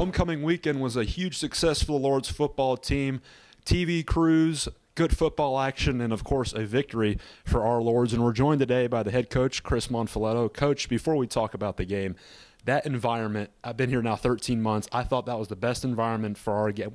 Homecoming weekend was a huge success for the Lord's football team. TV crews, good football action, and of course, a victory for our Lords. And we're joined today by the head coach, Chris Monfiletto. Coach, before we talk about the game, that environment, I've been here now 13 months. I thought that was the best environment for our game.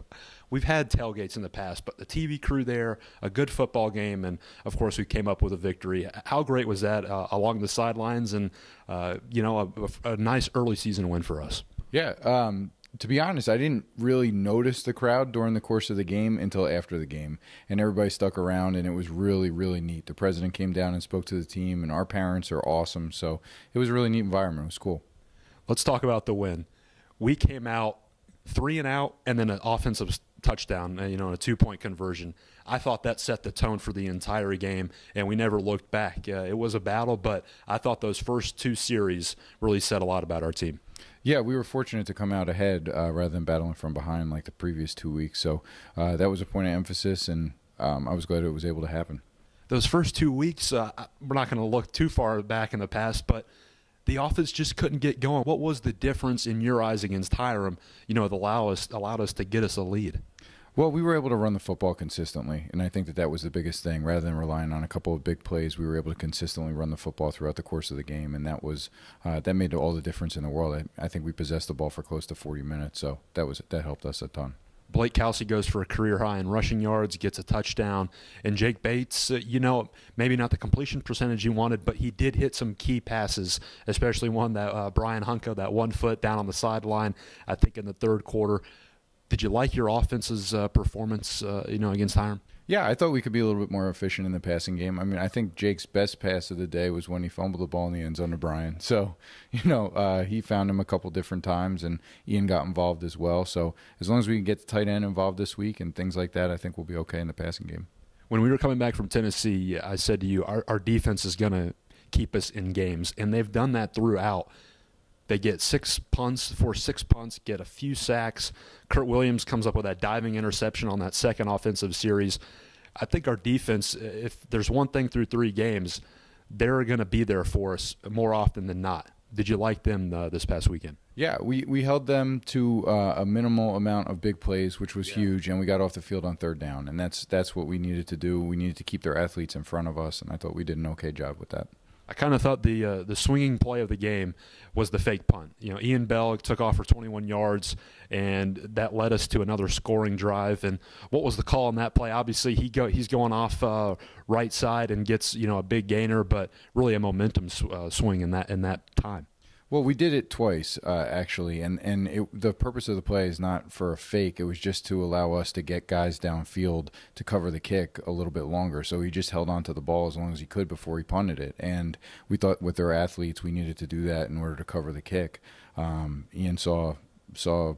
We've had tailgates in the past, but the TV crew there, a good football game, and of course, we came up with a victory. How great was that uh, along the sidelines and, uh, you know, a, a, nice early season win for us? Yeah, um, to be honest, I didn't really notice the crowd during the course of the game until after the game. And everybody stuck around, and it was really, really neat. The president came down and spoke to the team, and our parents are awesome. So it was a really neat environment. It was cool. Let's talk about the win. We came out three and out, and then an offensive touchdown, uh, you know, a two point conversion. I thought that set the tone for the entire game, and we never looked back. Uh, it was a battle, but I thought those first two series really said a lot about our team. Yeah, we were fortunate to come out ahead uh, rather than battling from behind like the previous two weeks. So uh, that was a point of emphasis, and um, I was glad it was able to happen. Those first two weeks, uh, we're not going to look too far back in the past, but the offense just couldn't get going. What was the difference in your eyes against Hiram? You know, that allowed us allowed us to get us a lead. Well, we were able to run the football consistently, and I think that that was the biggest thing. Rather than relying on a couple of big plays, we were able to consistently run the football throughout the course of the game, and that was uh, that made all the difference in the world. I, I think we possessed the ball for close to 40 minutes, so that was that helped us a ton. Blake Kelsey goes for a career high in rushing yards, gets a touchdown, and Jake Bates, uh, you know, maybe not the completion percentage he wanted, but he did hit some key passes, especially one that uh, Brian Hunka, that one foot down on the sideline, I think in the third quarter. Did you like your offense's uh, performance, uh, you know, against Hiram? Yeah, I thought we could be a little bit more efficient in the passing game. I mean, I think Jake's best pass of the day was when he fumbled the ball in the end zone to Brian. So, you know, uh, he found him a couple different times, and Ian got involved as well. So, as long as we can get the tight end involved this week and things like that, I think we'll be okay in the passing game. When we were coming back from Tennessee, I said to you, our, our defense is going to keep us in games, and they've done that throughout. They get six punts, for six punts, get a few sacks. Kurt Williams comes up with that diving interception on that second offensive series. I think our defense, if there's one thing through three games, they're going to be there for us more often than not. Did you like them uh, this past weekend? Yeah, we, we held them to uh, a minimal amount of big plays, which was yeah. huge, and we got off the field on third down, and that's that's what we needed to do. We needed to keep their athletes in front of us, and I thought we did an okay job with that. I kind of thought the uh, the swinging play of the game was the fake punt. You know, Ian Bell took off for 21 yards, and that led us to another scoring drive. And what was the call on that play? Obviously, he go he's going off uh, right side and gets you know a big gainer, but really a momentum sw- uh, swing in that in that time. Well, we did it twice uh, actually, and and it, the purpose of the play is not for a fake. It was just to allow us to get guys downfield to cover the kick a little bit longer. So he just held on to the ball as long as he could before he punted it, and we thought with our athletes we needed to do that in order to cover the kick. Um, Ian saw saw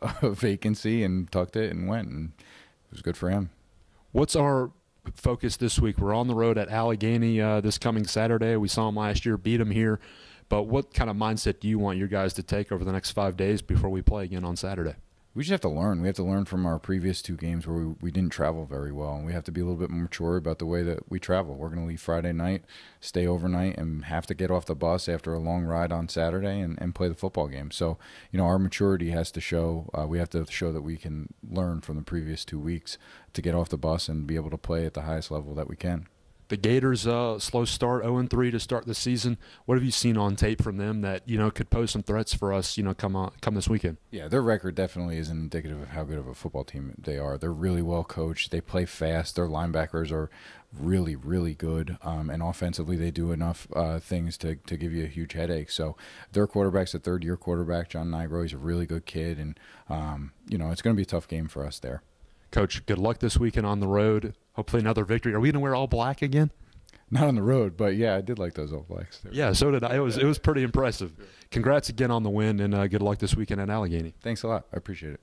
a vacancy and tucked it and went, and it was good for him. What's our focus this week? We're on the road at Allegheny uh, this coming Saturday. We saw him last year, beat him here. But what kind of mindset do you want your guys to take over the next five days before we play again on Saturday? We just have to learn. We have to learn from our previous two games where we, we didn't travel very well. And we have to be a little bit more mature about the way that we travel. We're going to leave Friday night, stay overnight, and have to get off the bus after a long ride on Saturday and, and play the football game. So, you know, our maturity has to show. Uh, we have to show that we can learn from the previous two weeks to get off the bus and be able to play at the highest level that we can the Gators' uh, slow start, 0 3 to start the season. What have you seen on tape from them that you know could pose some threats for us? You know, come on, come this weekend. Yeah, their record definitely isn't indicative of how good of a football team they are. They're really well coached. They play fast. Their linebackers are really, really good. Um, and offensively, they do enough uh, things to, to give you a huge headache. So their quarterback's a third year quarterback. John Nigro, he's a really good kid. And, um, you know, it's going to be a tough game for us there. Coach, good luck this weekend on the road. Hopefully, another victory. Are we going to wear all black again? Not on the road, but yeah, I did like those all blacks. There. Yeah, so did I. It was it was pretty impressive. Congrats again on the win, and uh, good luck this weekend at Allegheny. Thanks a lot. I appreciate it.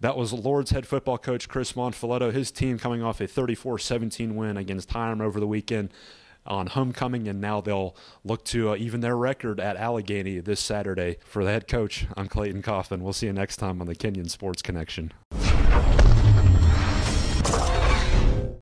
That was Lord's head football coach Chris Monfiletto. His team coming off a 34-17 win against Hiram over the weekend on homecoming, and now they'll look to uh, even their record at Allegheny this Saturday. For the head coach, I'm Clayton Coffin. We'll see you next time on the Kenyon Sports Connection.